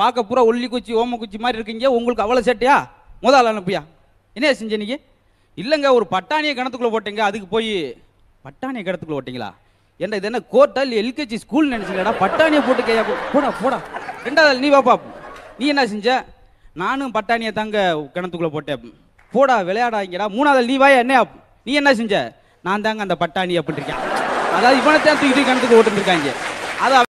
பார்க்க பூரா ஒல்லி குச்சி ஓம குச்சி மாதிரி இருக்கீங்க உங்களுக்கு அவ்வளோ சேட்டையா முதல் அனுப்பியா என்ன செஞ்ச நீங்கள் இல்லைங்க ஒரு பட்டாணியை கிணத்துக்குள்ளே போட்டீங்க அதுக்கு போய் பட்டாணியை கிணத்துக்குள்ளே போட்டிங்களா என்ன இது என்ன கோர்ட்டால் எல்கேஜி ஸ்கூல் நினச்சிங்கடா பட்டாணியை போட்டு கையா போடா போடா ரெண்டாவது நீ வாப்பா நீ என்ன செஞ்ச நானும் பட்டாணியை தாங்க கிணத்துக்குள்ளே போட்டேன் போடா விளையாடாங்கடா மூணாவது லீவாயா என்ன நீ என்ன செஞ்ச நான் தாங்க அந்த பட்டாணி அப்படின்ட்டு இருக்கேன் அதாவது இவனை தான் தூக்கிட்டு கிணத்துக்கு ஓட்டுருக்காங்க அதை